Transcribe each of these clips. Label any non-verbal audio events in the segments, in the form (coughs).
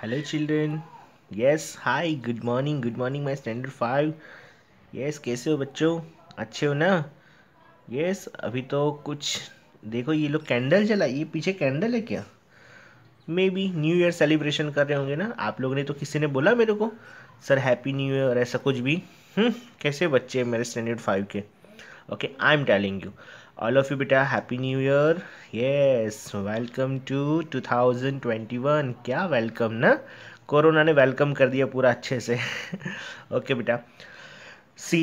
Hello children yes hi good morning good morning my standard five yes कैसे हो बच्चों अच्छे हो ना yes अभी तो कुछ देखो ये लोग कैंडल जला ये पीछे कैंडल है क्या maybe new year celebration कर रहे होंगे ना आप लोग ने तो किसी ने बोला मेरे को सर हैप्पी न्यू ईयर ऐसा कुछ भी हुँ? हम्म, कैसे बच्चे मेरे स्टैंडर्ड फाइव के okay I am telling you all of you बेटा happy new year yes welcome to 2021 क्या वेलकम ना कोरोना ने वेलकम कर दिया पूरा अच्छे से ओके (laughs) बेटा see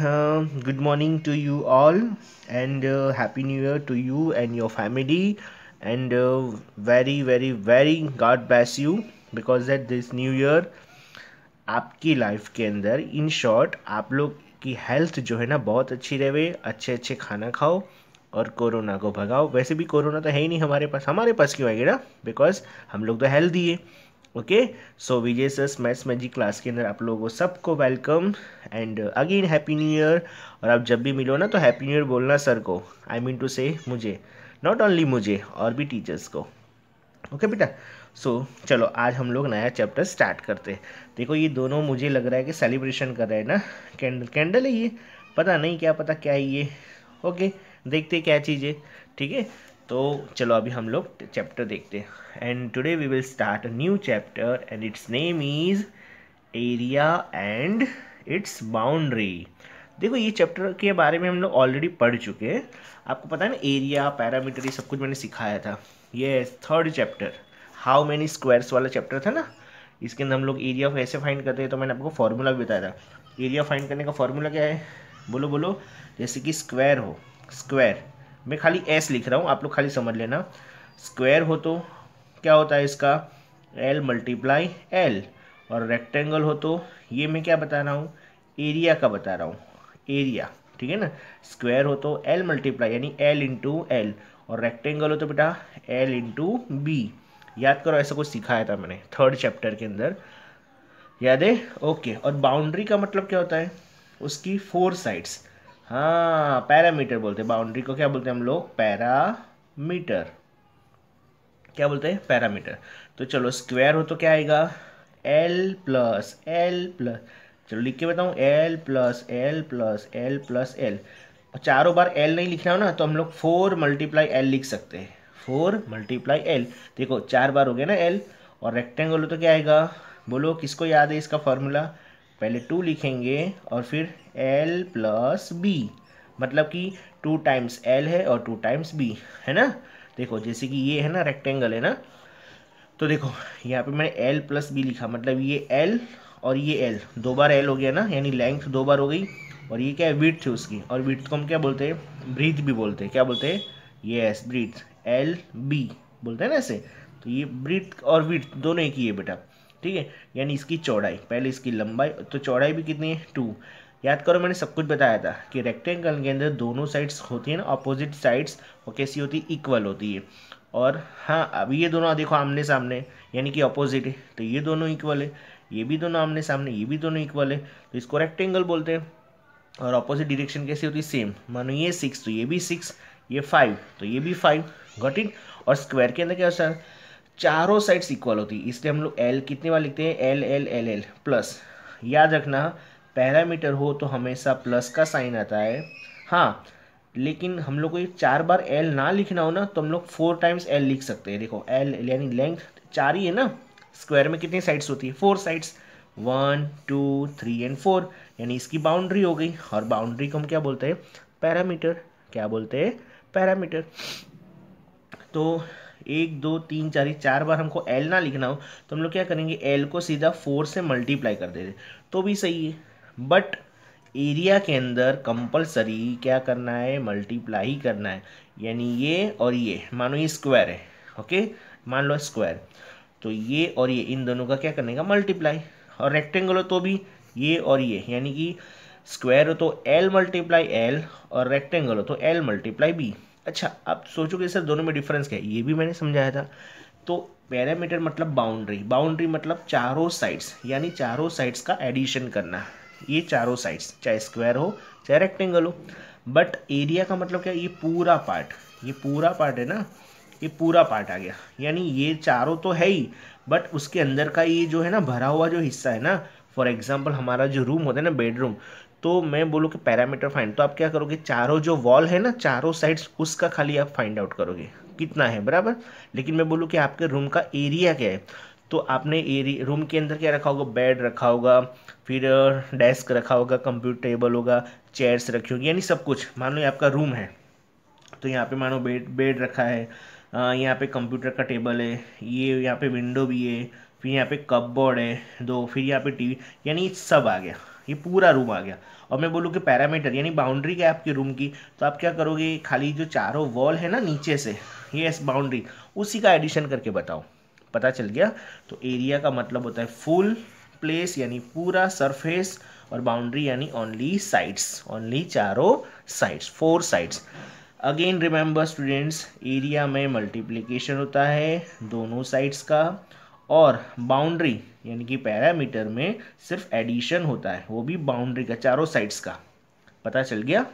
good morning to you all and happy new year to you and your family and very very very God bless you because that this new year आपकी life के अंदर इन शॉर्ट आप लोग आपकी health जो है ना बहुत अच्छी रहे अच्छे अच्छे खाना खाओ और कोरोना को भगाओ वैसे भी कोरोना तो है ही नहीं हमारे पास हमारे पास क्यों आएगा ना बिकॉज हम लोग तो हेल्थी है okay so Vijay sir maths magic class के अंदर आप लोगों सबको welcome and again happy new year और आप जब भी मिलो ना तो हैप्पी न्यू ईयर बोलना सर को आई मीन टू से मुझे नॉट ओनली मुझे और भी टीचर्स को ओके okay, बेटा सो so, चलो आज हम लोग नया चैप्टर स्टार्ट करते हैं देखो ये दोनों मुझे लग रहा है कि सेलिब्रेशन कर रहे हैं ना कैंडल कैंडल है ये पता नहीं क्या पता क्या है ये ओके देखते क्या चीज़ है ठीक है तो चलो अभी हम लोग चैप्टर देखते हैं and today we will start new chapter and its name is area and its boundary देखो ये चैप्टर के बारे में हम लोग ऑलरेडी पढ़ चुके हैं आपको पता है ना एरिया पैरामीटर ये सब कुछ मैंने सिखाया था ये third chapter how many squares वाला चैप्टर था ना इसके अंदर हम लोग एरिया ऐसे फाइंड करते हैं तो मैंने आपको फार्मूला भी बताया था एरिया फाइंड करने का फार्मूला क्या है बोलो बोलो जैसे कि स्क्वायर हो स्क्वायर मैं खाली एस लिख रहा हूँ आप लोग खाली समझ लेना स्क्वायर हो तो क्या होता है इसका एल मल्टीप्लाई एल और रेक्टेंगल हो तो ये मैं क्या बता रहा हूँ एरिया का बता रहा हूँ एरिया ठीक है ना स्क्वायर हो तो एल मल्टीप्लाई यानी एल इंटू एल और रेक्टेंगल हो तो बेटा एल इंटू बी याद करो ऐसा कुछ सिखाया था मैंने थर्ड चैप्टर के अंदर याद है ओके और बाउंड्री का मतलब क्या होता है उसकी फोर साइड्स हाँ पैरामीटर बोलते हैं बाउंड्री को क्या बोलते हैं हम लोग पैरामीटर क्या बोलते हैं पैरामीटर तो चलो स्क्वायर हो तो क्या आएगा एल प्लस एल प्लस चलो लिख के बताऊँ L plus L plus L plus L चारों बार एल नहीं लिखना हो ना तो हम लोग फोर मल्टीप्लाई एल लिख सकते हैं फोर मल्टीप्लाई एल देखो चार बार हो गया ना एल और रेक्टेंगल तो क्या आएगा बोलो किसको याद है इसका फॉर्मूला पहले टू लिखेंगे और फिर एल प्लस बी मतलब कि टू टाइम्स एल है और टू टाइम्स बी है ना देखो जैसे कि ये है ना रेक्टेंगल है ना तो देखो यहाँ पे मैंने एल प्लस बी लिखा मतलब ये एल और ये एल दो बार एल हो गया ना यानी लेंथ दो बार हो गई और ये क्या है विथ है उसकी और विथ को हम क्या बोलते हैं ब्रीथ भी बोलते हैं क्या बोलते हैं येस ब्रीथ एल बी बोलते हैं ना ऐसे तो ये ब्रिथ और विथ दोनों एक ही है बेटा ठीक है यानी इसकी चौड़ाई पहले इसकी लंबाई तो चौड़ाई भी कितनी है टू याद करो मैंने सब कुछ बताया था कि रेक्टेंगल के अंदर दोनों साइड्स होती है ना अपोजिट साइड्स वो कैसी होती है इक्वल होती है और हाँ अभी ये दोनों देखो आमने सामने यानी कि अपोजिट है तो ये दोनों इक्वल है ये भी दोनों आमने सामने ये भी दोनों इक्वल है तो इसको रेक्टेंगल बोलते हैं और अपोजिट डिरेक्शन कैसी होती है सेम मानो ये सिक्स तो ये भी सिक्स ये फाइव तो ये भी फाइव गॉट इट और स्क्वायर के अंदर क्या सर चारों साइड्स इक्वल होती है इसलिए हम लोग एल कितने बार लिखते हैं L L L L plus याद रखना पैरामीटर हो तो हमेशा प्लस का साइन आता है हाँ लेकिन हम लोग को ये चार बार एल ना लिखना हो ना तो हम लोग फोर टाइम्स एल लिख सकते हैं देखो एल यानी लेंथ चार ही है ना स्क्वायर में कितनी साइड्स होती है four sides one two three and four यानी इसकी बाउंड्री हो गई और बाउंड्री को हम क्या बोलते हैं पैरामीटर क्या बोलते हैं पैरामीटर तो एक दो तीन चार चार बार हमको एल ना लिखना हो तो हम लोग क्या करेंगे एल को सीधा फोर से मल्टीप्लाई कर देते तो भी सही है बट एरिया के अंदर कंपलसरी क्या करना है मल्टीप्लाई करना है यानी ये और ये मानो ये स्क्वायर है ओके मान लो स्क्वायर तो ये और ये इन दोनों का क्या करने का मल्टीप्लाई और रेक्टेंगल हो तो भी ये और ये यानी कि स्क्वायर हो तो एल मल्टीप्लाई एल और रेक्टेंगल हो तो एल मल्टीप्लाई बी अच्छा आप सोचोगे सर दोनों में डिफरेंस क्या है ये भी मैंने समझाया था तो पैरामीटर मतलब बाउंड्री बाउंड्री मतलब चारों साइड्स यानी चारों साइड्स का एडिशन करना ये चारों साइड्स चाहे स्क्वायर हो चाहे रेक्टेंगल हो बट एरिया का मतलब क्या ये पूरा पार्ट ये पूरा पार्ट है ना ये पूरा पार्ट आ गया यानी ये चारों तो है ही बट उसके अंदर का ये जो है ना भरा हुआ जो हिस्सा है ना फॉर एग्जाम्पल हमारा जो रूम होता है ना बेडरूम तो मैं बोलूँ कि पैरामीटर फाइंड तो आप क्या करोगे चारों जो वॉल है ना चारों साइड्स उसका खाली आप फाइंड आउट करोगे कितना है बराबर लेकिन मैं बोलूँ कि आपके रूम का एरिया क्या है तो आपने एरिया रूम के अंदर क्या रखा होगा बेड रखा होगा फिर डेस्क रखा होगा कंप्यूटर टेबल होगा चेयर्स रखी होगी यानी सब कुछ मान लो आपका रूम है तो यहाँ पे मानो बेड बेड रखा है यहाँ पे कंप्यूटर का टेबल है ये यहाँ पे विंडो भी है फिर यहाँ पे कपबोर्ड है दो फिर यहाँ पे टीवी यानी सब आ गया ये पूरा रूम आ गया और मैं बोलूँ कि पैरामीटर यानी बाउंड्री क्या है आपके रूम की तो आप क्या करोगे खाली जो चारों वॉल है ना नीचे से ये एस बाउंड्री उसी का एडिशन करके बताओ पता चल गया तो एरिया का मतलब होता है फुल प्लेस यानी पूरा सरफेस और बाउंड्री यानी ओनली साइड्स ओनली चारों sides four sides again remember students area में मल्टीप्लिकेशन होता है दोनों साइड्स का और बाउंड्री यानी कि पैरामीटर में सिर्फ एडिशन होता है वो भी बाउंड्री का चारों साइड्स का पता चल गया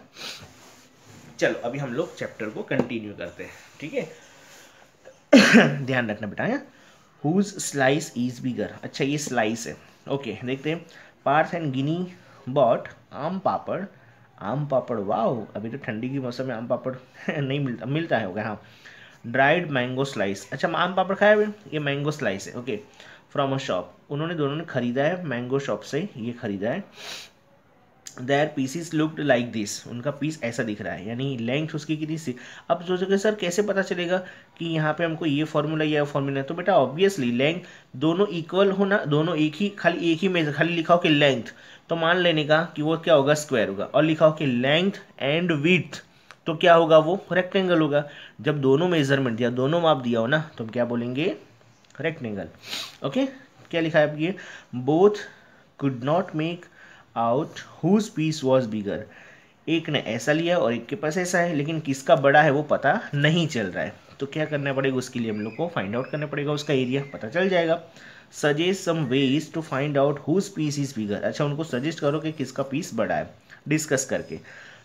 चलो अभी हम लोग चैप्टर को कंटिन्यू करते हैं ठीक है (coughs) ध्यान रखना बेटा यहाँ हुज स्लाइस इज बिगर अच्छा ये स्लाइस है ओके देखते हैं पार्थ एंड गिनी बॉट आम पापड़ आम पापड़ वाह अभी तो ठंडी के मौसम में आम पापड़ (laughs) नहीं मिलता मिलता है होगा हाँ ड्राइड मैंगो स्लाइस अच्छा आम पापड़ खाया हुए ये मैंगो स्लाइस है ओके फ्रॉम अ शॉप उन्होंने दोनों ने खरीदा है मैंगो शॉप से ये खरीदा है their pieces looked like this उनका पीस ऐसा दिख रहा है यानी लेंथ उसकी कितनी सी अब जगह सर कैसे पता चलेगा कि यहाँ पे हमको ये फॉर्मूला या फॉर्मूला है तो बेटा ऑब्वियसली लेंथ दोनों इक्वल होना दोनों एक ही खाली एक ही में खाली लिखा हो कि लेंथ तो मान लेने का कि वो क्या होगा स्क्वायर होगा और लिखा हो कि लेंथ एंड विथ तो क्या होगा वो रेक्टेंगल होगा जब दोनों मेजरमेंट दिया दोनों माप दिया हो ना तो हम क्या बोलेंगे रेक्टेंगल ओके क्या लिखा है ये both could not make out whose piece was bigger एक ने ऐसा लिया और एक के पास ऐसा है लेकिन किसका बड़ा है वो पता नहीं चल रहा है तो क्या करना पड़ेगा उसके लिए हम लोग को फाइंड आउट करना पड़ेगा उसका एरिया पता चल जाएगा suggest some ways to find out whose piece is bigger अच्छा उनको सजेस्ट करो कि किसका पीस बड़ा है डिस्कस करके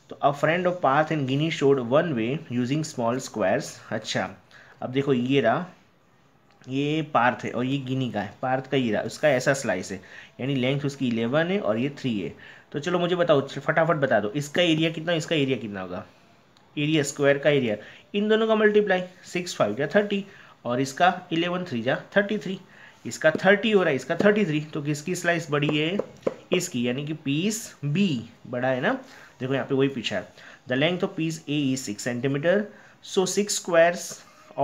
तो a friend of Parth and Gini showed one way using small squares अच्छा अब देखो ये रहा ये पार्थ है और ये गिनी का है पार्थ का ये रहा उसका ऐसा स्लाइस है यानी लेंथ उसकी इलेवन है और ये थ्री है तो चलो मुझे बताओ फटाफट बता दो इसका एरिया कितना इसका एरिया कितना होगा एरिया स्क्वायर का एरिया इन दोनों का मल्टीप्लाई सिक्स फाइव या थर्टी और इसका इलेवन थ्री या थर्टी थ्री इसका थर्टी हो रहा है इसका थर्टी थ्री तो किसकी स्लाइस बड़ी है इसकी यानी कि पीस बी बड़ा है ना देखो यहाँ पे वही पीछा है the length of piece A is six centimetre so six squares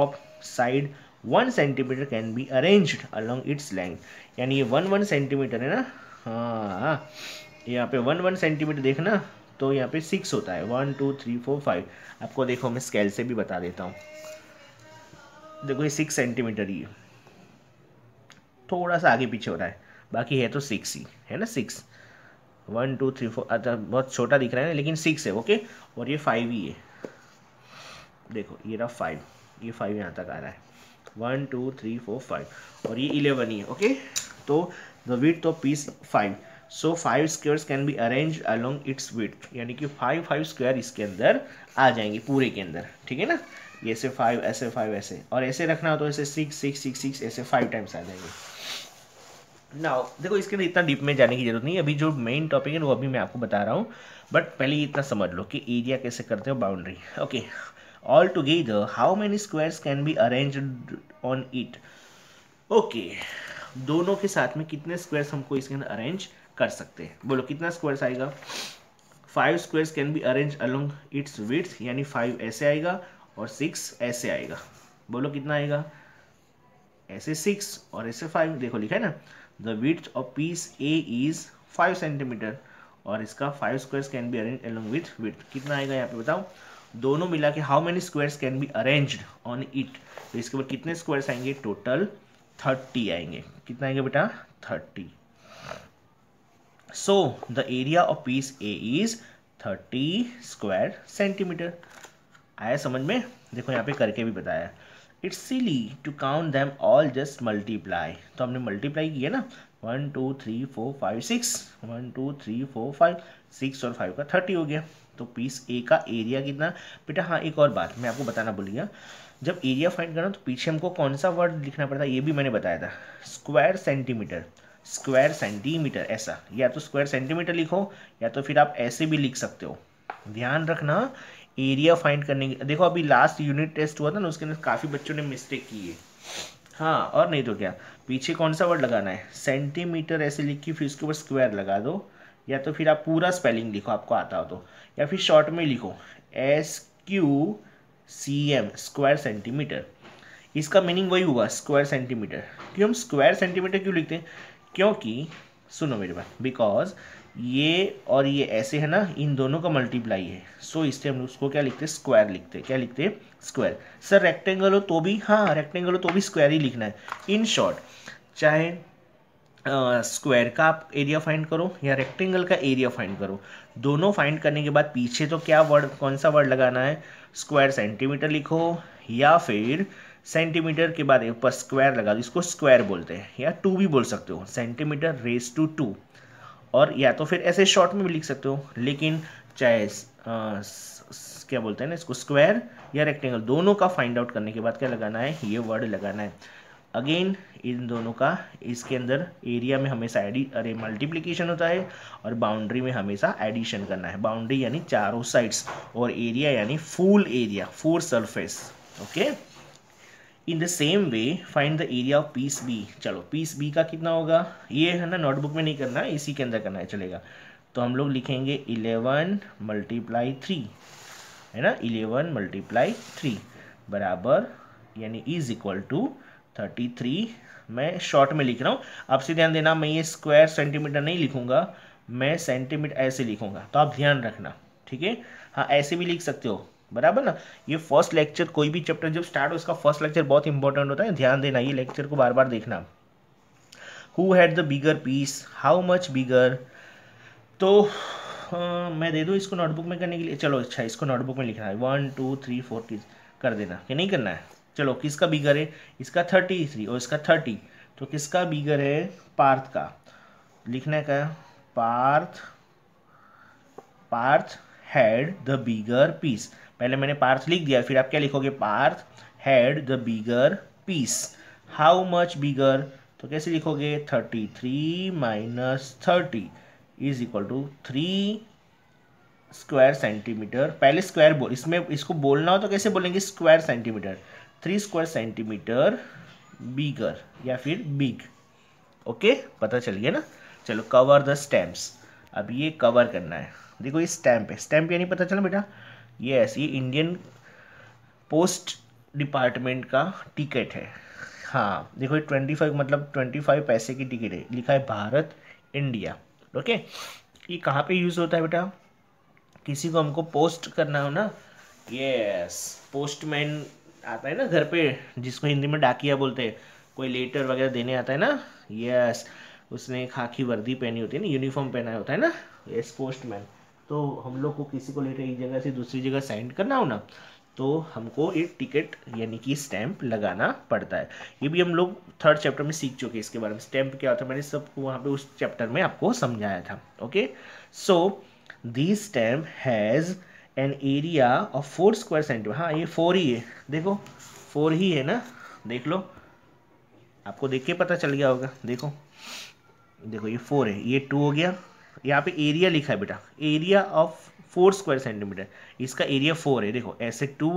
of side one centimetre can be arrange along its length यानी ये वन वन सेंटीमीटर है ना हाँ यहाँ पे वन वन सेंटीमीटर देखना तो यहाँ पे सिक्स होता है one two three four five आपको देखो मैं स्केल से भी बता देता हूँ देखो ये सिक्स सेंटीमीटर ही है थोड़ा सा आगे पीछे हो रहा है बाकी है तो सिक्स ही है ना six one two three four अच्छा बहुत छोटा दिख रहा है ना लेकिन सिक्स है ओके और ये फाइव ही है देखो ये रहा फाइव ये फाइव यहाँ तक आ रहा है one two three four five और ये इलेवन ही है ओके तो the width of piece five so five square can be arrange along its width यानी कि फाइव फाइव स्क्वेयर इसके अंदर आ जाएंगे पूरे के अंदर ठीक है ना ऐसे फाइव ऐसे फाइव ऐसे और ऐसे रखना हो तो ऐसे सिक्स सिक्स सिक्स सिक्स ऐसे फाइव टाइम्स आ जाएंगे नाउ देखो इसके लिए इतना डीप में जाने की जरूरत नहीं है अभी जो मेन टॉपिक है वो अभी मैं आपको बता रहा हूँ बट पहले इतना समझ लो कि एरिया कैसे करते हो boundary okay all together how many squares can be arrange on it okay दोनों के साथ में कितने स्क्वायर्स हमको इसके अंदर अरेंज कर सकते हैं बोलो कितना स्क्वायर्स आएगा five squares can be arrange along its width यानी फाइव ऐसे आएगा और सिक्स ऐसे आएगा बोलो कितना आएगा ऐसे सिक्स और ऐसे फाइव देखो लिखा है ना the width of piece A is five centimetre और इसका five squares can be arrange along width width कितना आएगा यहाँ पे बताओ दोनों मिला के how many squares can be arranged on it तो इसके ऊपर कितने स्क्वायर्स आएंगे टोटल थर्टी आएंगे कितना आएंगे बेटा thirty so the area of piece A is thirty square centimetre आया समझ में देखो यहाँ पे करके भी बताया है it's silly to count them all just multiply तो हमने मल्टीप्लाई किया ना one two three four five six one two three four five six और फाइव का थर्टी हो गया तो पीस ए का एरिया कितना बेटा हाँ एक और बात मैं आपको बताना भूल गया जब एरिया फाइंड करना तो पीछे हमको कौन सा वर्ड लिखना पड़ता है ये भी मैंने बताया था स्क्वायर सेंटीमीटर स्क्वायर सेंटीमीटर ऐसा या तो स्क्वायर सेंटीमीटर लिखो या तो फिर आप ऐसे भी लिख सकते हो ध्यान रखना एरिया फाइंड करने की देखो अभी लास्ट यूनिट टेस्ट हुआ था ना उसके अंदर काफ़ी बच्चों ने मिस्टेक की है हाँ और नहीं तो क्या पीछे कौन सा वर्ड लगाना है सेंटीमीटर ऐसे लिख के फिर उसके ऊपर स्क्वायर लगा दो या तो फिर आप पूरा स्पेलिंग लिखो आपको आता हो तो या फिर शॉर्ट में लिखो S Q C M square centimetre इसका मीनिंग वही हुआ स्क्वायर सेंटीमीटर क्यों हम स्क्वायर सेंटीमीटर क्यों लिखते हैं क्योंकि सुनो मेरे बात बिकॉज ये और ये ऐसे है ना इन दोनों का मल्टीप्लाई है सो इससे हम उसको क्या लिखते हैं स्क्वायर लिखते हैं क्या लिखते हैं स्क्वायर सर रेक्टेंगल हो तो भी हाँ रेक्टेंगल हो तो भी स्क्वायर ही लिखना है इन शॉर्ट चाहे स्क्वायर uh, का आप एरिया फाइंड करो या रेक्टेंगल का एरिया फाइंड करो दोनों फाइंड करने के बाद पीछे तो क्या वर्ड कौन सा वर्ड लगाना है स्क्वायर सेंटीमीटर लिखो या फिर सेंटीमीटर के बाद ऊपर स्क्वायर लगा दो इसको स्क्वायर बोलते हैं या टू भी बोल सकते हो सेंटीमीटर रेस टू टू और या तो फिर ऐसे शॉर्ट में भी लिख सकते हो लेकिन चाहे क्या बोलते हैं ना इसको स्क्वायर या रेक्टेंगल दोनों का फाइंड आउट करने के बाद क्या लगाना है ये वर्ड लगाना है अगेन इन दोनों का इसके अंदर एरिया में हमेशा एडि अरे मल्टीप्लीकेशन होता है और बाउंड्री में हमेशा एडिशन करना है बाउंड्री यानी चारों साइड्स और एरिया यानी full area full surface okay in the same way find the area of piece B चलो पीस बी का कितना होगा ये है ना नोटबुक में नहीं करना है इसी के अंदर करना है चलेगा तो हम लोग लिखेंगे इलेवन मल्टीप्लाई थ्री है ना इलेवन मल्टीप्लाई थ्री बराबर यानी is equal to thirty three मैं शॉर्ट में लिख रहा हूँ आपसे ध्यान देना मैं ये स्क्वायर सेंटीमीटर नहीं लिखूंगा मैं सेंटीमीटर ऐसे लिखूंगा तो आप ध्यान रखना ठीक है हाँ ऐसे भी लिख सकते हो बराबर ना ये फर्स्ट लेक्चर कोई भी चैप्टर जब स्टार्ट हो इसका फर्स्ट लेक्चर बहुत इंपॉर्टेंट होता है ध्यान देना ये लेक्चर को बार बार देखना who had the bigger piece how much bigger तो आ, मैं दे दूँ इसको नोटबुक में करने के लिए चलो अच्छा इसको नोटबुक में लिखना है वन टू थ्री फोर किस कर देना कि नहीं करना है चलो किसका बिगर है इसका थर्टी थ्री और इसका थर्टी तो किसका बिगर है पार्थ का लिखने का Parth Parth had the bigger piece पहले मैंने पार्थ लिख दिया फिर आप क्या लिखोगे Parth had the bigger piece how much bigger तो कैसे लिखोगे thirty three minus thirty is equal to three square centimetre पहले स्क्वायर बोल इसमें इसको बोलना हो तो कैसे बोलेंगे square centimetre three square centimetre bigger या फिर बिग ओके पता चल गया ना चलो कवर द स्टेम्स अब ये कवर करना है देखो ये स्टैम्प है स्टैम्प यानी पता चला बेटा ये ऐसी इंडियन पोस्ट डिपार्टमेंट का टिकट है हाँ देखो ये ट्वेंटी फाइव मतलब ट्वेंटी फाइव पैसे की टिकट है लिखा है भारत इंडिया ओके ये कहाँ पे यूज़ होता है बेटा किसी को हमको पोस्ट करना हो ना यस पोस्टमैन आता है ना घर पे जिसको हिंदी में डाकिया बोलते हैं कोई लेटर वगैरह देने आता है ना यस उसने खाकी वर्दी पहनी होती है ना यूनिफॉर्म पहना होता है ना एस पोस्टमैन तो हम लोग को किसी को लेकर एक जगह से दूसरी जगह सेंड करना हो ना तो हमको ये टिकट यानी कि स्टैंप लगाना पड़ता है ये भी हम लोग थर्ड चैप्टर में सीख चुके हैं इसके बारे में स्टैंप क्या होता है मैंने सबको वहाँ पे उस चैप्टर में आपको समझाया था okay so the stamp has an area of four square centimetre हाँ ये फोर ही है देखो फोर ही है ना देख लो आपको देख के पता चल गया होगा देखो देखो ये फोर है ये टू हो गया यहाँ पे एरिया लिखा है बेटा area of four square centimetre इसका एरिया फोर है देखो ऐसे टू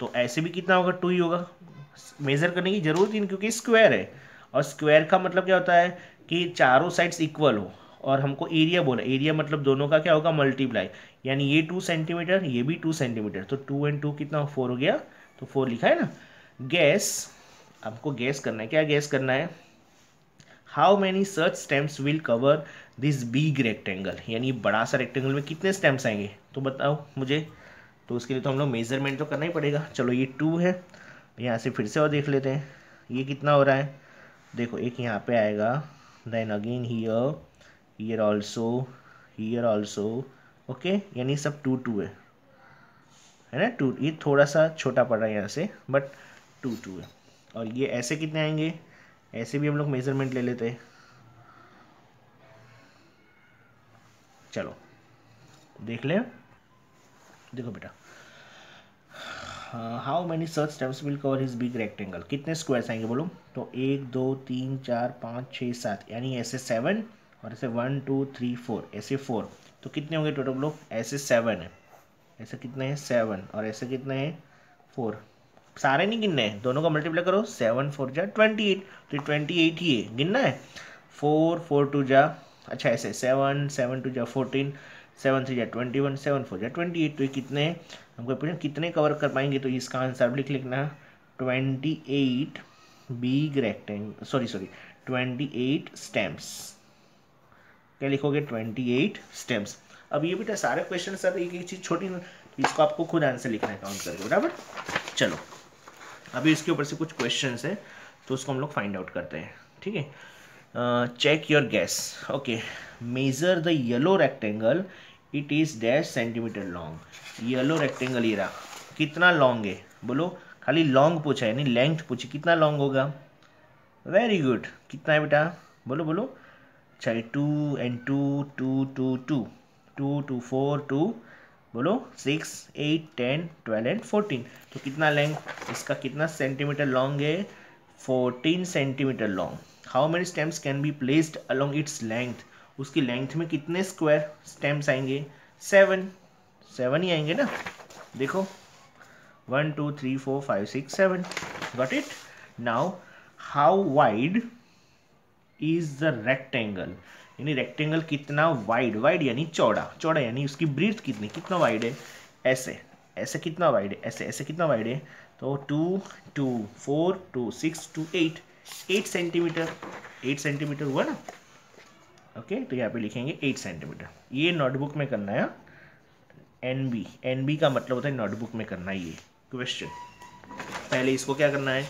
तो ऐसे भी कितना होगा टू ही होगा मेज़र करने की ज़रूरत ही नहीं क्योंकि स्क्वायर है और स्क्वायर का मतलब क्या होता है कि चारों साइड्स इक्वल हो और हमको एरिया बोला एरिया मतलब दोनों का क्या होगा मल्टीप्लाई यानी ये टू सेंटीमीटर ये भी टू सेंटीमीटर तो टू एंड टू कितना फोर हो गया तो फोर लिखा है ना गैस आपको गैस करना है क्या गैस करना है हाउ मैनी सर्च stamps will cover this big rectangle यानी बड़ा सा रेक्टेंगल में कितने स्टेम्स आएंगे तो बताओ मुझे तो उसके लिए तो हम लोग मेजरमेंट तो करना ही पड़ेगा चलो ये टू है यहाँ से फिर से और देख लेते हैं ये कितना हो रहा है देखो एक यहाँ पे आएगा then again here here also here also okay यानी सब टू टू है है ना टू ये थोड़ा सा छोटा पड़ रहा है यहाँ से बट टू टू है और ये ऐसे कितने आएंगे ऐसे भी हम लोग मेजरमेंट ले लेते हैं चलो देख ले देखो बेटा हाउ मैनी सर्च stamps will cover this big rectangle कितने स्क्वायर्स आएंगे बोलो तो एक दो तीन चार पाँच छः सात यानी ऐसे सेवन और ऐसे वन टू थ्री फोर ऐसे फोर तो कितने होंगे टोटल लोग ऐसे सेवन है ऐसे कितने हैं सेवन और ऐसे कितने हैं फोर सारे नहीं गिनने हैं दोनों का मल्टीप्लाई करो सेवन फोर जा ट्वेंटी एट तो ट्वेंटी एट ही है गिनना है फोर फोर टू जा अच्छा ऐसे सेवन सेवन टू जा फोर्टीन सेवन थ्री जा ट्वेंटी वन सेवन फोर जा ट्वेंटी एट तो ये कितने हमको पूछा कितने कवर कर पाएंगे तो इसका आंसर लिख लिखना twenty eight big rectangle sorry sorry twenty eight stamps क्या लिखोगे ट्वेंटी एट स्टेम्स अब ये बेटा सारे क्वेश्चन सर एक एक चीज़ छोटी इसको आपको खुद आंसर लिखना है काउंट करके बराबर चलो अभी इसके ऊपर से कुछ क्वेश्चन है तो उसको हम लोग फाइंड आउट करते हैं ठीक है check your guess okay measure the yellow rectangle it is dash centimetre long yellow rectangle ये रहा कितना लॉन्ग है बोलो खाली लॉन्ग पूछा है यानी लेंथ पूछी कितना लॉन्ग होगा वेरी गुड कितना है बेटा बोलो बोलो चाहे two and two two two two two two four two बोलो six eight ten twelve and fourteen तो कितना लेंथ इसका कितना सेंटीमीटर लॉन्ग है fourteen centimetre long how many stamps can be placed along its length उसकी लेंथ में कितने स्क्वायर स्टेम्स आएंगे सेवन सेवन ही आएंगे ना देखो one two three four five six seven got it now how wide is the rectangle यानी रेक्टेंगल कितना वाइड वाइड यानी चौड़ा चौड़ा यानी उसकी ब्रीथ कितनी कितना वाइड है ऐसे ऐसे कितना वाइड है ऐसे ऐसे कितना वाइड है तो two two four two six two eight eight centimetre eight centimetre हुआ ना ओके तो यहाँ पे लिखेंगे एट सेंटीमीटर ये नोटबुक में करना है एन बी एन बी का मतलब होता है नोटबुक में करना है ये क्वेश्चन पहले इसको क्या करना है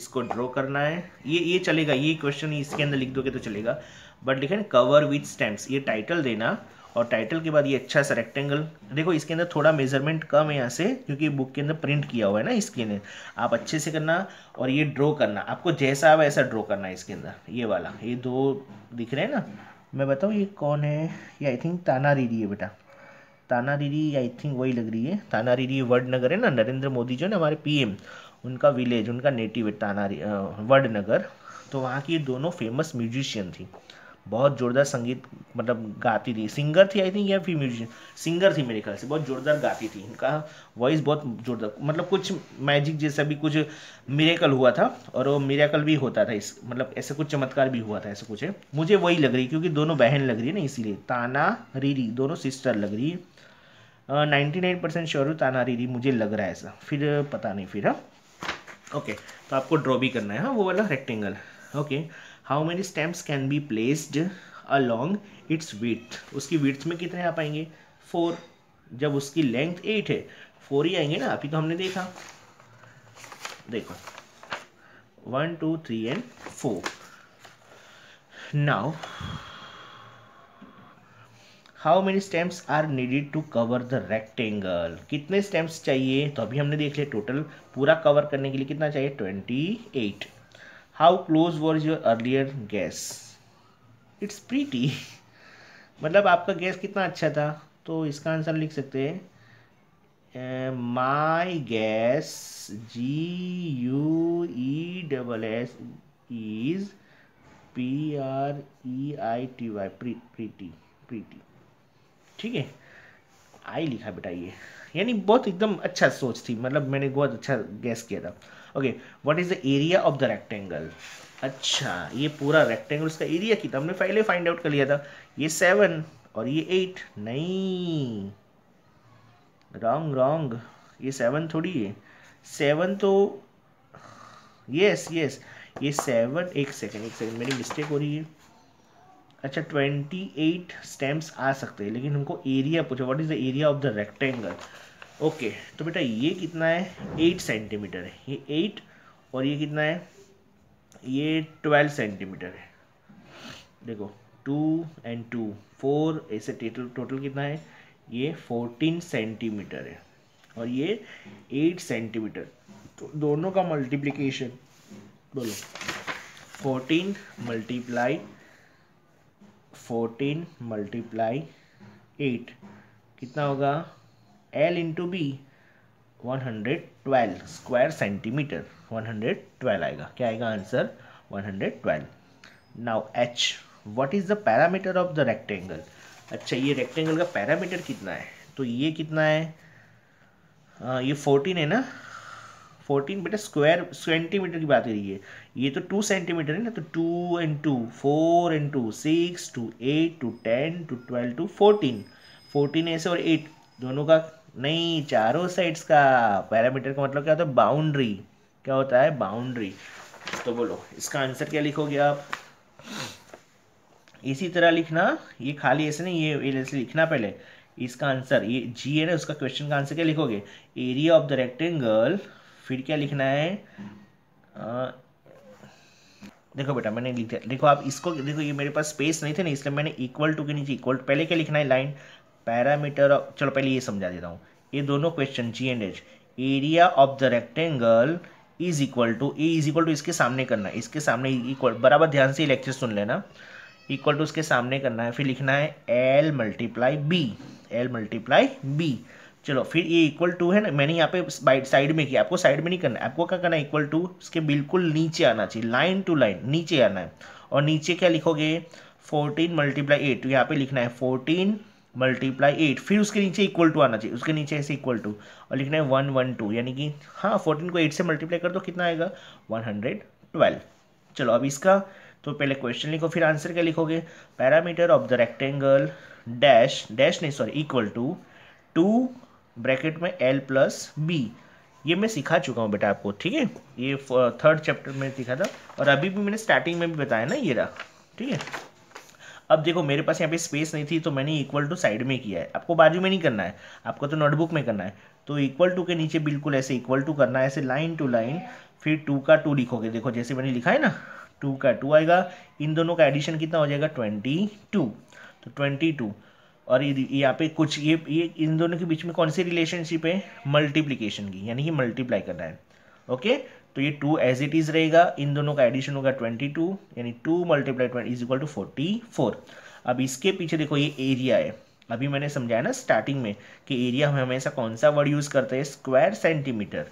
इसको ड्रॉ करना है ये ये चलेगा ये क्वेश्चन इसके अंदर लिख दोगे तो चलेगा बट लिखे ना कवर विथ स्टैम्प्स ये टाइटल देना और टाइटल के बाद ये अच्छा सा रेक्टेंगल देखो इसके अंदर थोड़ा मेजरमेंट कम है यहाँ से क्योंकि बुक के अंदर प्रिंट किया हुआ है ना इसके अंदर आप अच्छे से करना और ये ड्रॉ करना आपको जैसा आवे ऐसा ड्रॉ करना है इसके अंदर ये वाला ये दो दिख रहे हैं ना मैं बताऊँ ये कौन है ये आई थिंक ताना दीदी है बेटा ताना दीदी आई थिंक वही लग रही है ताना दीदी नगर है ना नरेंद्र मोदी जो है ना हमारे एम उनका विलेज उनका नेटिव है ताना वर्ड नगर तो वहाँ की दोनों फेमस म्यूजिशियन थी बहुत जोरदार संगीत मतलब गाती थी सिंगर थी आई थिंक या फिर म्यूजिशियन सिंगर थी मेरे ख्याल से बहुत जोरदार गाती थी इनका वॉइस बहुत जोरदार मतलब कुछ मैजिक जैसा भी कुछ मिरेकल हुआ था और वो मिरेकल भी होता था इस मतलब ऐसे कुछ चमत्कार भी हुआ था ऐसे कुछ है मुझे वही लग रही क्योंकि दोनों बहन लग रही है ना इसीलिए ताना रीरी दोनों सिस्टर लग रही है नाइन्टी नाइन परसेंट श्योर हूँ ताना रीरी मुझे लग रहा है ऐसा फिर पता नहीं फिर हाँ ओके तो आपको ड्रॉ भी करना है हाँ वो वाला rectangle okay how many stamps can be placed along its width उसकी विथ में कितने आ पाएंगे फोर जब उसकी लेंथ एट है फोर ही आएंगे ना अभी तो हमने देखा देखो one two three and four now how many stamps are needed to cover the rectangle कितने स्टैम्प्स चाहिए तो अभी हमने देख लिया टोटल पूरा कवर करने के लिए कितना चाहिए twenty eight how close was your earlier guess it's pretty मतलब आपका गैस कितना अच्छा था तो इसका आंसर लिख सकते हैं my guess G U E double S is P R E T T Y pretty pretty ठीक है आई लिखा बेटा ये यानी बहुत एकदम अच्छा सोच थी मतलब मैंने बहुत अच्छा गैस किया था okay what is the area of the rectangle अच्छा ये पूरा रेक्टेंगल का एरिया कितना हमने पहले फाइंड आउट कर लिया था ये सेवन और ये एट नहीं रॉन्ग रॉन्ग ये सेवन थोड़ी है सेवन तो यस यस ये सेवन एक सेकेंड एक सेकेंड मेरी मिस्टेक हो रही है अच्छा ट्वेंटी एट स्टेम्स आ सकते हैं लेकिन हमको एरिया पूछा what is the area of the rectangle okay तो बेटा ये कितना है एट सेंटीमीटर है ये एट और ये कितना है ये ट्वेल्व सेंटीमीटर है देखो टू एंड टू फोर ऐसे टोटल टोटल कितना है ये फोर्टीन सेंटीमीटर है और ये एट सेंटीमीटर तो दोनों का मल्टीप्लिकेशन बोलो fourteen multiply fourteen multiply eight कितना होगा L into B one hundred twelve square centimetre one hundred twelve आएगा क्या आएगा answer one hundred twelve now एच what is the perimeter of the rectangle अच्छा ये रेक्टेंगल का पैरामीटर कितना है तो ये कितना है आ, ये फोर्टीन है ना फोर्टीन बेटा स्क्वायर सेंटीमीटर की बात करिए ये तो टू सेंटीमीटर है ना तो two and two four and two six two eight two ten two twelve two fourteen fourteen ऐसे और एट दोनों का नहीं चारों साइड्स का पैरामीटर का मतलब क्या होता है बाउंड्री क्या होता है बाउंड्री तो बोलो इसका आंसर क्या लिखोगे आप इसी तरह लिखना ये खाली ऐसे नहीं ये ऐसे लिखना पहले इसका आंसर ये जी है ना उसका क्वेश्चन का आंसर क्या लिखोगे एरिया ऑफ द रेक्टेंगल फिर क्या लिखना है आ, देखो बेटा मैंने लिख दिया देखो आप इसको देखो ये मेरे पास स्पेस नहीं थे ना इसलिए मैंने इक्वल टू के नीचे इक्वल पहले क्या लिखना है लाइन पैरामीटर चलो पहले ये समझा देता हूँ ये दोनों question G and H area of the rectangle is equal to A is equal to इसके सामने करना है इसके सामने इक्वल बराबर ध्यान से लेक्चर सुन लेना इक्वल टू इसके सामने करना है फिर लिखना है L multiply B L multiply B चलो फिर ये इक्वल टू है ना मैंने यहाँ पे साइड में किया आपको साइड में नहीं करना आपको क्या करना है इक्वल टू इसके बिल्कुल नीचे आना चाहिए लाइन टू लाइन नीचे आना है और नीचे क्या लिखोगे फोर्टीन मल्टीप्लाई एट यहाँ पे लिखना है फोर्टीन मल्टीप्लाई एट फिर उसके नीचे इक्वल टू आना चाहिए उसके नीचे ऐसे इक्वल टू और लिखना है वन वन टू यानी कि हाँ फोर्टीन को एट से मल्टीप्लाई कर दो कितना आएगा वन हंड्रेड ट्वेल्व चलो अब इसका तो पहले क्वेश्चन लिखो फिर आंसर क्या लिखोगे perimeter of the rectangle dash dash नहीं sorry equal to two bracket में एल प्लस बी ये मैं सिखा चुका हूँ बेटा आपको ठीक है ये थर्ड चैप्टर में सिखा था और अभी भी मैंने स्टार्टिंग में भी बताया ना ये रहा ठीक है अब देखो मेरे पास यहाँ पे स्पेस नहीं थी तो मैंने इक्वल टू साइड में किया है आपको बाजू में नहीं करना है आपको तो नोटबुक में करना है तो इक्वल टू के नीचे बिल्कुल ऐसे इक्वल टू करना है ऐसे लाइन टू लाइन फिर टू का टू लिखोगे देखो जैसे मैंने लिखा है ना टू का टू आएगा इन दोनों का एडिशन कितना हो जाएगा ट्वेंटी टू तो ट्वेंटी टू और ये यहाँ पे कुछ ये ये इन दोनों के बीच में कौन सी रिलेशनशिप है मल्टीप्लिकेशन की यानी कि मल्टीप्लाई करना है ओके तो ये टू एज इट इज रहेगा इन दोनों का एडिशन होगा ट्वेंटी टू यानी two multiply twenty is equal to forty four अब इसके पीछे देखो ये एरिया है अभी मैंने समझाया ना स्टार्टिंग में कि एरिया हम हमेशा कौन सा वर्ड यूज़ करते हैं स्क्वायर सेंटीमीटर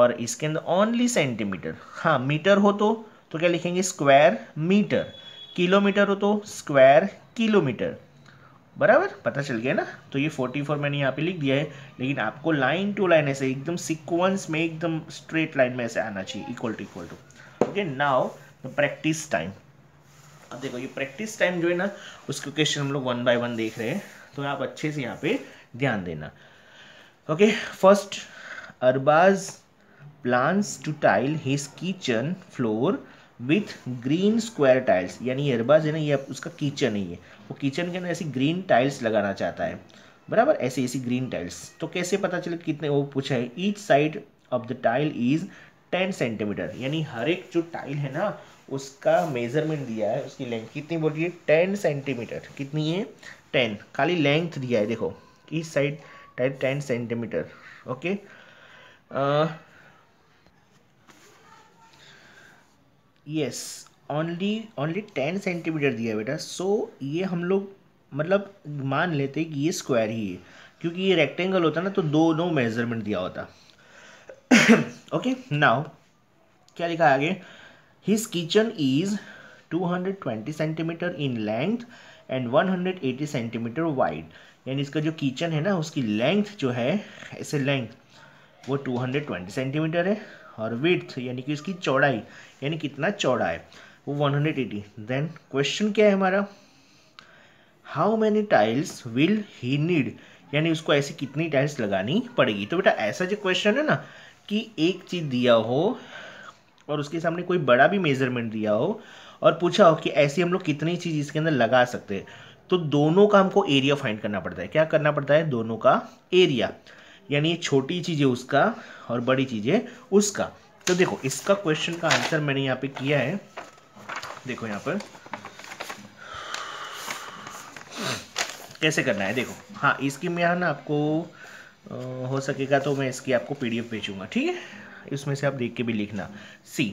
और इसके अंदर ओनली सेंटीमीटर हाँ मीटर हो तो तो क्या लिखेंगे स्क्वायर मीटर किलोमीटर हो तो स्क्वायर किलोमीटर बराबर पता चल गया ना तो ये 44 मैंने यहाँ पे लिख दिया है लेकिन आपको लाइन टू लाइन ऐसे एकदम सिक्वेंस में एकदम स्ट्रेट लाइन में ऐसे आना चाहिए equal to equal to okay now the practice time अब देखो ये प्रैक्टिस टाइम जो है ना उसके क्वेश्चन हम लोग वन बाय वन देख रहे हैं तो आप अच्छे से यहाँ पे ध्यान देना okay first Arbaaz plans to tile his kitchen floor with green square tiles यानी अरबाज है ना ये उसका किचन है ये वो किचन के अंदर ऐसी ग्रीन टाइल्स लगाना चाहता है बराबर ऐसी ऐसी ग्रीन टाइल्स तो कैसे पता चले कितने वो पूछा है each side of the tile is ten centimetre यानी हर एक जो टाइल है ना उसका मेजरमेंट दिया है उसकी लेंथ कितनी बोल रही है टेन सेंटीमीटर कितनी है टेन खाली लेंथ दिया है देखो each side tile ten centimetre okay yes only only ten centimetre दिया बेटा सो so, ये हम लोग मतलब मान लेते हैं कि ये स्क्वायर ही है क्योंकि ये रेक्टेंगल होता ना तो दो दो मेजरमेंट दिया होता ओके (coughs) नाउ क्या लिखा है आगे his kitchen is 220 centimetre in length and 180 centimetre wide यानी इसका जो किचन है ना उसकी लेंथ जो है ऐसे लेंथ वो 220 सेंटीमीटर है और विथ यानी कि इसकी चौड़ाई यानी कितना चौड़ा है वो one hundred eighty then question क्या है हमारा how many tiles will he need यानी उसको ऐसी कितनी टाइल्स लगानी पड़ेगी तो बेटा ऐसा जो क्वेश्चन है ना कि एक चीज़ दिया हो और उसके सामने कोई बड़ा भी मेजरमेंट दिया हो और पूछा हो कि ऐसी हम लोग कितनी चीज़ इसके अंदर लगा सकते हैं तो दोनों का हमको एरिया फाइंड करना पड़ता है क्या करना पड़ता है दोनों का एरिया यानी छोटी चीज़ें उसका और बड़ी चीज़ें उसका तो देखो इसका क्वेश्चन का आंसर मैंने यहाँ पे किया है देखो यहाँ पर कैसे करना है देखो हाँ इसकी मैं ना आपको हो सकेगा तो मैं इसकी आपको पीडीएफ भेजूंगा ठीक है इसमें से आप देख के भी लिखना सी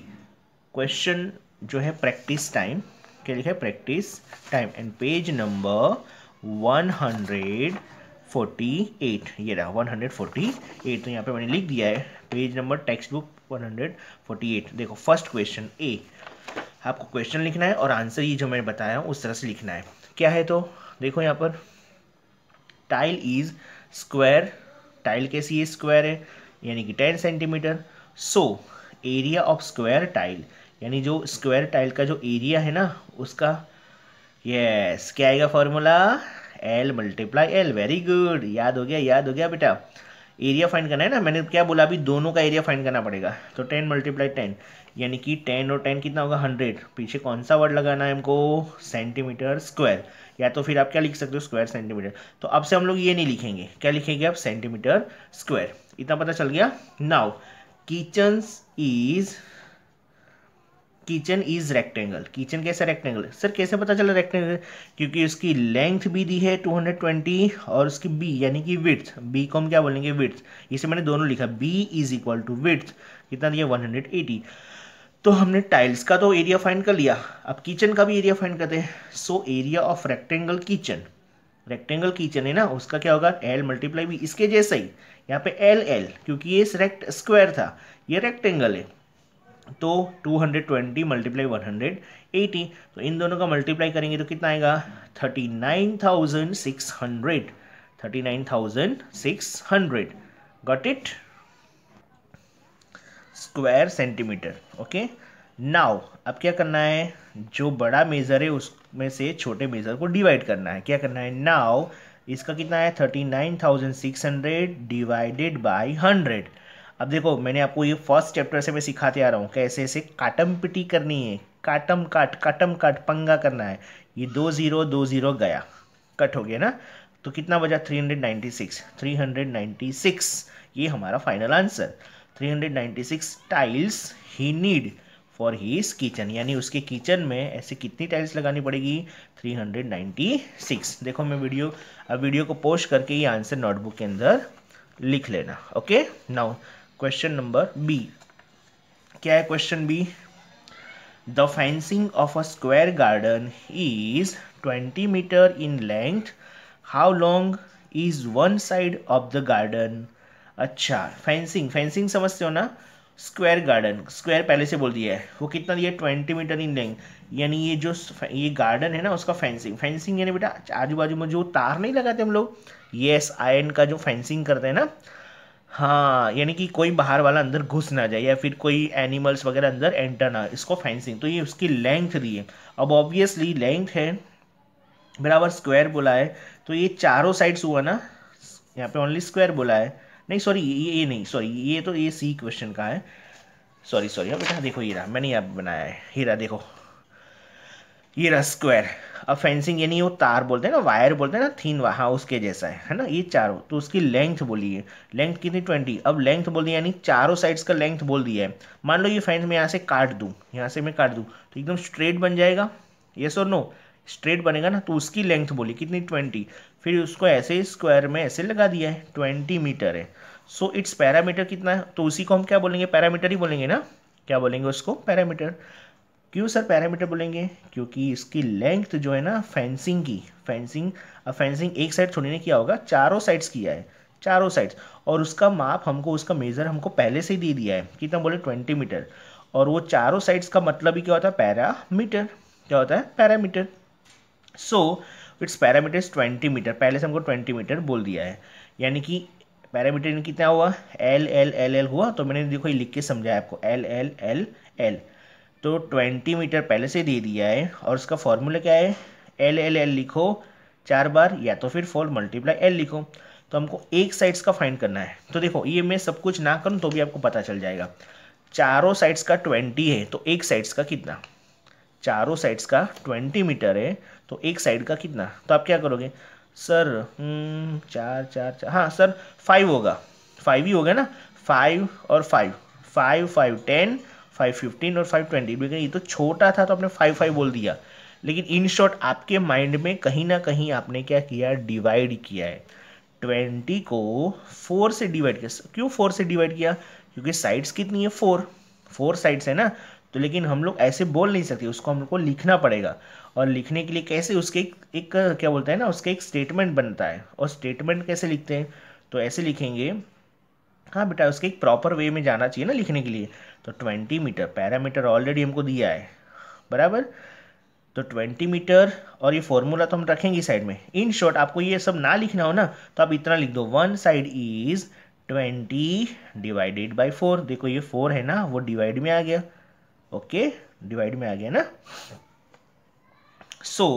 क्वेश्चन जो है प्रैक्टिस टाइम क्या लिखा है practice time and page number one hundred 148 ये रहा 148 तो यहाँ पे मैंने लिख दिया है पेज नंबर टेक्स्ट बुक 148 देखो फर्स्ट क्वेश्चन ए आपको क्वेश्चन लिखना है और आंसर ये जो मैंने बताया उस तरह से लिखना है क्या है तो देखो यहाँ पर टाइल इज स्क्वायर टाइल कैसी है स्क्वायर है यानी कि ten centimetre so area of square tile यानी जो स्क्वायर टाइल का जो एरिया है ना उसका यस yes, क्या आएगा formula L multiply L very good याद हो गया याद हो गया बेटा एरिया फाइंड करना है ना मैंने क्या बोला अभी दोनों का एरिया फाइंड करना पड़ेगा तो टेन मल्टीप्लाई टेन यानी कि टेन और टेन कितना होगा हंड्रेड पीछे कौन सा वर्ड लगाना है हमको सेंटीमीटर स्क्वायर या तो फिर आप क्या लिख सकते हो स्क्वायर सेंटीमीटर तो अब से हम लोग ये नहीं लिखेंगे क्या लिखेंगे आप सेंटीमीटर स्क्वायर इतना पता चल गया now kitchen is kitchen is rectangle kitchen कैसा रेक्टेंगल सर कैसे पता चला रेक्टेंगल क्योंकि उसकी लेंथ भी दी है 220 और उसकी बी यानी कि विथ बी को हम क्या बोलेंगे विथ इसे मैंने दोनों लिखा B is equal to width कितना दिया 180 तो हमने टाइल्स का तो एरिया फाइंड कर लिया अब किचन का भी एरिया फाइंड करते हैं so area of rectangle kitchen rectangle kitchen है ना उसका क्या होगा एल मल्टीप्लाई भी इसके जैसा ही यहाँ पे एल एल क्योंकि ये रेक्ट स्क्वायर था ये रेक्टेंगल है तो 220 हंड्रेड ट्वेंटी मल्टीप्लाई वन तो इन दोनों का मल्टीप्लाई करेंगे तो कितना आएगा 39,600 39,600 got it square centimetre okay now अब क्या करना है जो बड़ा मेज़र है उसमें से छोटे मेज़र को डिवाइड करना है क्या करना है नाउ इसका कितना है 39,600 डिवाइडेड बाय 100 अब देखो मैंने आपको ये फर्स्ट चैप्टर से मैं सिखाते आ रहा हूँ कैसे ऐसे काटम पिटी करनी है काटम काट काटम काट पंगा करना है ये दो ज़ीरो दो ज़ीरो गया कट हो गया ना तो कितना बजा three hundred ninety six three hundred ninety six ये हमारा final answer three hundred ninety six tiles he need for his kitchen यानी उसके किचन में ऐसे कितनी टाइल्स लगानी पड़ेगी 396 देखो मैं वीडियो अब वीडियो को पोस्ट करके ये आंसर नोटबुक के अंदर लिख लेना okay now question number B क्या है question B the fencing of a square garden is 20 metre in length how long is one side of the garden अच्छा फेंसिंग फेंसिंग समझते हो ना स्क्वायर गार्डन स्क्वायर पहले से बोल दिया है वो कितना दिया ट्वेंटी मीटर इन लेंथ यानी ये जो ये गार्डन है ना उसका फेंसिंग फेंसिंग यानी बेटा आजू बाजू में जो तार नहीं लगाते हम लोग ये एस आयन का जो फेंसिंग करते हैं ना हाँ यानी कि कोई बाहर वाला अंदर घुस ना जाए या फिर कोई एनिमल्स वगैरह अंदर एंटर ना इसको फेंसिंग तो ये उसकी लेंथ दी है अब ऑब्वियसली लेंथ है बराबर स्क्वायर बोला है तो ये चारों साइड्स हुआ ना यहाँ पे ओनली स्क्वायर बोला है नहीं सॉरी ये ये नहीं सॉरी ये तो ये सी क्वेश्चन का है सॉरी सॉरी अब बेटा देखो हीरा मैंने यहाँ बनाया है हीरा देखो हीरा स्क्वायर अब फेंसिंग यानी वो तार बोलते हैं ना वायर बोलते हैं ना थीन हाँ उसके जैसा है है ना ये चारों तो उसकी लेंथ बोलिए लेंथ कितनी ट्वेंटी अब लेंथ बोल यानी चारों साइड्स का लेंथ बोल दिया है मान लो ये फेंस मैं यहाँ से काट दूँ यहाँ से मैं काट दूँ तो एकदम स्ट्रेट बन जाएगा ये सो नो स्ट्रेट बनेगा ना तो उसकी लेंथ बोली कितनी ट्वेंटी फिर उसको ऐसे स्क्वायर में ऐसे लगा दिया है ट्वेंटी मीटर है सो इट्स पैरामीटर कितना है तो उसी को हम क्या बोलेंगे पैरामीटर ही बोलेंगे ना क्या बोलेंगे उसको पैरामीटर क्यों सर पैरामीटर बोलेंगे क्योंकि इसकी लेंथ जो है ना फेंसिंग की फेंसिंग फेंसिंग एक साइड छोड़ने ने किया होगा चारों साइड्स किया है चारों साइड्स और उसका माप हमको उसका मेज़र हमको पहले से ही दे दिया है कितना बोले ट्वेंटी मीटर और वो चारों साइड्स का मतलब ही क्या होता है पैरामीटर क्या होता है perimeter so it's perimeter twenty metre पहले से हमको ट्वेंटी मीटर बोल दिया है यानी कि पैरामीटर कितना हुआ एल एल एल एल हुआ तो मैंने देखो ये लिख के समझाया आपको एल एल एल एल तो ट्वेंटी मीटर पहले से दे दिया है और उसका फॉर्मूला क्या है एल एल एल लिखो चार बार या तो फिर फोर मल्टीप्लाई एल लिखो तो हमको एक साइड्स का फाइंड करना है तो देखो ये मैं सब कुछ ना करूँ तो भी आपको पता चल जाएगा चारों साइड्स का ट्वेंटी है तो एक साइड्स का कितना चारों साइड्स का ट्वेंटी मीटर है तो एक साइड का कितना तो आप क्या करोगे सर हम्म, चार चार चार हाँ सर फाइव होगा फाइव ही होगा ना फाइव और फाइव फाइव फाइव टेन 515 और 520 लेकिन तो ये तो छोटा था तो आपने 55 बोल दिया लेकिन इन शॉर्ट आपके माइंड में कहीं ना कहीं आपने क्या किया डिवाइड किया है ट्वेंटी को फोर से डिवाइड किया क्यों फोर से डिवाइड किया क्योंकि साइड्स कितनी है फोर फोर साइड्स है ना तो लेकिन हम लोग ऐसे बोल नहीं सकते उसको हम लोग को लिखना पड़ेगा और लिखने के लिए कैसे उसके एक, एक क्या बोलते हैं ना उसका एक स्टेटमेंट बनता है और स्टेटमेंट कैसे लिखते हैं तो ऐसे लिखेंगे हाँ बेटा उसके एक प्रॉपर वे में जाना चाहिए ना लिखने के लिए तो ट्वेंटी मीटर पैरामीटर ऑलरेडी हमको दिया है बराबर तो ट्वेंटी मीटर और ये फॉर्मूला तो हम रखेंगे साइड में इन शॉर्ट आपको ये सब ना लिखना हो ना तो आप इतना लिख दो one side is twenty divided by four देखो ये फोर है ना वो डिवाइड में आ गया ओके डिवाइड में आ गया ना so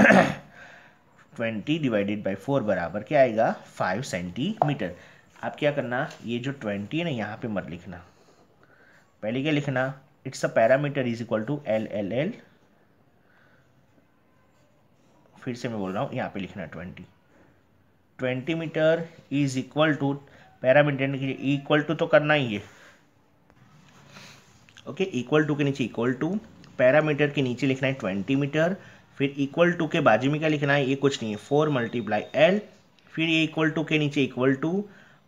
twenty divided by four बराबर क्या आएगा फाइव सेंटीमीटर आप क्या करना ये जो ट्वेंटी है ना यहाँ पे मत लिखना पहले क्या लिखना it's a perimeter is equal to L L L फिर से मैं बोल रहा हूँ यहाँ पे लिखना twenty twenty metre is equal to perimeter equal to तो करना ही है ओके इक्वल टू के नीचे इक्वल टू पैरामीटर के नीचे लिखना है ट्वेंटी मीटर फिर इक्वल टू के बाजू में क्या लिखना है ये कुछ नहीं है फोर मल्टीप्लाई एल फिर ये इक्वल टू के नीचे इक्वल टू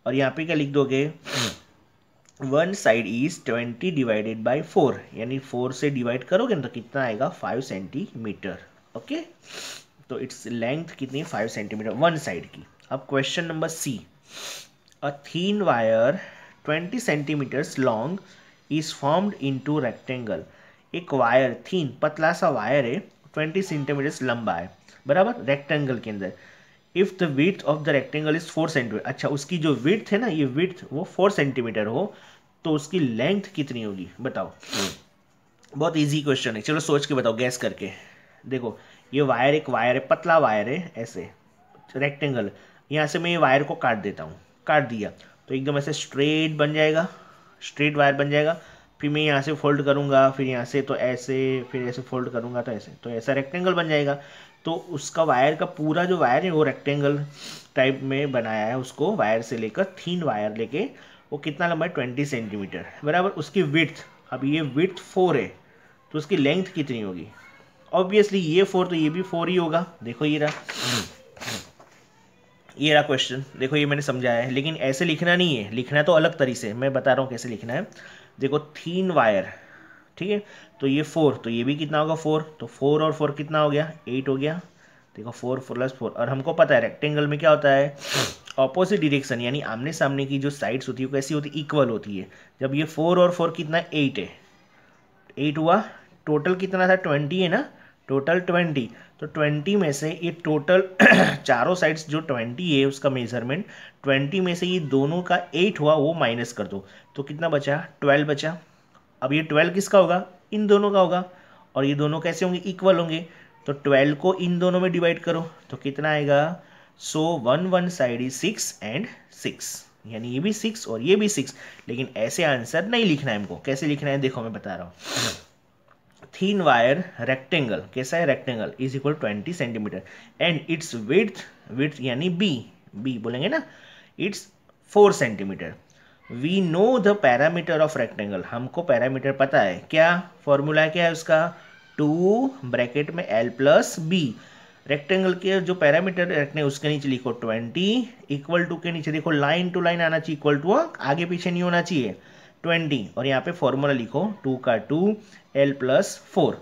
और यहाँ पे क्या लिख दोगे one side is twenty divided by four यानी फोर से डिवाइड करोगे ना तो कितना आएगा फाइव सेंटीमीटर ओके तो इट्स लेंथ कितनी फाइव सेंटीमीटर वन साइड की अब question number C a thin wire twenty centimetres long is formed into rectangle एक वायर थीन पतला सा वायर है ट्वेंटी सेंटीमीटर्स लंबा है बराबर रेक्टेंगल के अंदर if the width of the rectangle is four centimetre अच्छा उसकी जो विथ है ना ये विथ वो फोर सेंटीमीटर हो तो उसकी लेंथ कितनी होगी बताओ बहुत इजी क्वेश्चन है चलो सोच के बताओ गैस करके देखो ये वायर एक वायर है पतला वायर है ऐसे रेक्टेंगल यहाँ से मैं ये वायर को काट देता हूँ काट दिया तो एकदम ऐसे स्ट्रेट बन जाएगा स्ट्रेट वायर बन जाएगा फिर मैं यहाँ से फोल्ड करूँगा फिर यहाँ से तो ऐसे फिर ऐसे फोल्ड करूँगा तो ऐसे तो ऐसा रेक्टेंगल बन जाएगा तो उसका वायर का पूरा जो वायर है वो रेक्टेंगल टाइप में बनाया है उसको वायर से लेकर थीन वायर लेके वो कितना लंबा है ट्वेंटी सेंटीमीटर बराबर उसकी विथ अब ये विथ फोर है तो उसकी लेंथ कितनी होगी ऑब्वियसली ये फोर तो ये भी फोर ही होगा देखो ये रहा ये रहा क्वेश्चन देखो ये मैंने समझाया है लेकिन ऐसे लिखना नहीं है लिखना तो अलग तरीके से मैं बता रहा हूँ कैसे लिखना है देखो थीन वायर ठीक है तो ये फोर तो ये भी कितना होगा फोर तो फोर और फोर कितना हो गया एट हो गया देखो फोर प्लस फोर और हमको पता है रेक्टेंगल में क्या होता है ऑपोजिट डिरेक्शन यानी आमने सामने की जो साइड्स होती है वो कैसी होती है इक्वल होती है जब ये फोर और फोर कितना एट है एट हुआ टोटल कितना था ट्वेंटी है ना टोटल ट्वेंटी तो ट्वेंटी में से ये टोटल (coughs) चारों साइड्स जो ट्वेंटी है उसका मेजरमेंट ट्वेंटी में से ये दोनों का एट हुआ वो माइनस कर दो तो कितना बचा ट्वेल्व बचा अब ये ट्वेल्व किसका होगा इन दोनों का होगा और ये दोनों कैसे होंगे इक्वल होंगे तो ट्वेल्व को इन दोनों में डिवाइड करो तो कितना आएगा so one one side is six and six यानी ये भी सिक्स और ये भी सिक्स लेकिन ऐसे आंसर नहीं लिखना है हमको कैसे लिखना है देखो मैं बता रहा हूँ थीन वायर रेक्टेंगल कैसा है rectangle is equal twenty centimetre and it's width width यानी बी बी बोलेंगे ना it's four centimetre we know the perimeter of rectangle हमको पैरामीटर पता है क्या फॉर्मूला क्या है उसका टू ब्रैकेट में एल प्लस बी रेक्टेंगल के जो पैरामीटर रखने उसके नीचे लिखो ट्वेंटी इक्वल टू के नीचे देखो लाइन टू लाइन आना चाहिए इक्वल टू हाँ, आगे पीछे नहीं होना चाहिए ट्वेंटी और यहाँ पे फॉर्मूला लिखो टू का टू एल प्लस फोर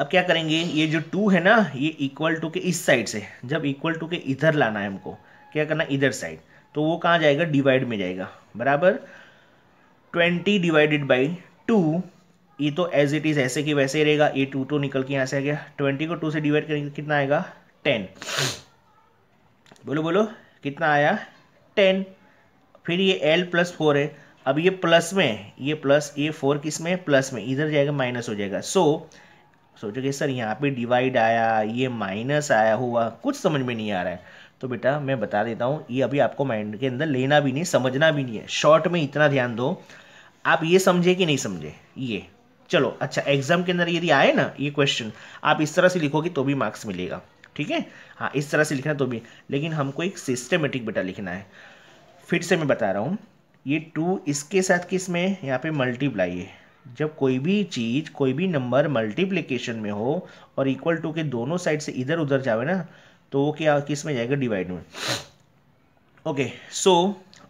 अब क्या करेंगे ये जो टू है ना ये इक्वल टू के इस साइड से जब इक्वल टू के इधर लाना है हमको क्या करना इधर साइड तो वो कहाँ जाएगा डिवाइड में जाएगा बराबर ट्वेंटी डिवाइडेड बाई टू ये तो एज इट इज़ ऐसे की वैसे ही रहेगा ए टू तो निकल के यहाँ से आ गया ट्वेंटी को टू से डिवाइड करेंगे कितना आएगा टेन बोलो बोलो कितना आया टेन फिर ये एल प्लस फोर है अब ये प्लस में ये प्लस ये फोर किस में प्लस में इधर जाएगा माइनस हो जाएगा सो सोचोगे सर यहाँ पे डिवाइड आया ये माइनस आया हुआ कुछ समझ में नहीं आ रहा है तो बेटा मैं बता देता हूँ ये अभी आपको माइंड के अंदर लेना भी नहीं समझना भी नहीं है शॉर्ट में इतना ध्यान दो आप ये समझे कि नहीं समझे ये चलो अच्छा एग्जाम के अंदर यदि आए ना ये क्वेश्चन आप इस तरह से लिखोगे तो भी मार्क्स मिलेगा ठीक है हाँ इस तरह से लिखना तो भी लेकिन हमको एक सिस्टमेटिक बेटा लिखना है फिर से मैं बता रहा हूँ ये टू इसके साथ किस में यहाँ पे मल्टीप्लाई है जब कोई भी चीज़ कोई भी नंबर मल्टीप्लिकेशन में हो और इक्वल टू के दोनों साइड से इधर उधर जावे ना तो वो क्या किस में जाएगा डिवाइड में ओके सो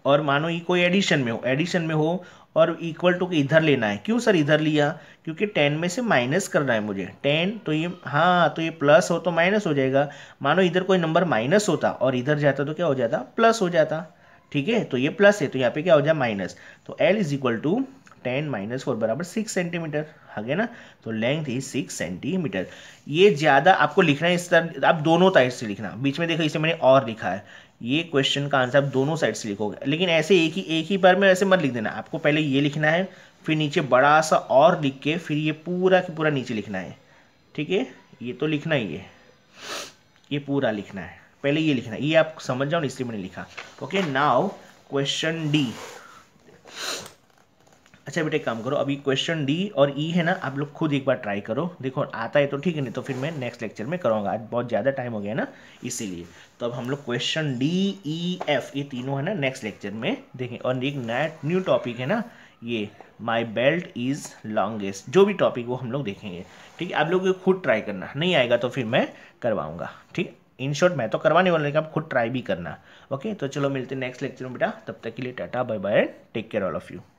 और मानो ये कोई एडिशन में हो एडिशन में हो और इक्वल टू के इधर लेना है क्यों सर इधर लिया क्योंकि टेन में से माइनस करना है मुझे टेन तो ये हाँ तो ये प्लस हो तो माइनस हो जाएगा मानो इधर कोई नंबर माइनस होता और इधर जाता तो क्या हो जाता प्लस हो जाता ठीक है तो ये प्लस है तो यहाँ पे क्या हो जाए माइनस तो L is equal to ten minus four बराबर सिक्स सेंटीमीटर आगे ना तो लेंथ इज सिक्स सेंटीमीटर ये ज़्यादा आपको लिखना है इस तरह आप दोनों साइड से लिखना बीच में देखो इसे मैंने और लिखा है ये क्वेश्चन का आंसर आप दोनों साइड से लिखोगे लेकिन ऐसे एक ही एक ही बार में ऐसे मत लिख देना आपको पहले ये लिखना है फिर नीचे बड़ा सा और लिख के फिर ये पूरा के पूरा नीचे लिखना है ठीक है ये तो लिखना ही है ये पूरा लिखना है पहले ये लिखना है ये आप समझ जाओ इसलिए मैंने लिखा ओके नाउ क्वेश्चन डी अच्छा बेटे काम करो अभी क्वेश्चन डी और ई e है ना आप लोग खुद एक बार ट्राई करो देखो आता है तो ठीक है नहीं तो फिर मैं नेक्स्ट लेक्चर में कराऊंगा आज बहुत ज़्यादा टाइम हो गया ना इसीलिए तो अब हम लोग क्वेश्चन डी ई एफ ये तीनों है ना नेक्स्ट लेक्चर में देखें और एक नया न्यू टॉपिक है ना ये माई बेल्ट इज़ लॉन्गेस्ट जो भी टॉपिक वो हम लोग देखेंगे ठीक है आप लोग खुद ट्राई करना नहीं आएगा तो फिर मैं करवाऊँगा ठीक इन शॉर्ट मैं तो करवाने वाला लेकिन आप खुद ट्राई भी करना ओके तो चलो मिलते हैं नेक्स्ट लेक्चर में बेटा तब तक के लिए tata bye bye take care all of you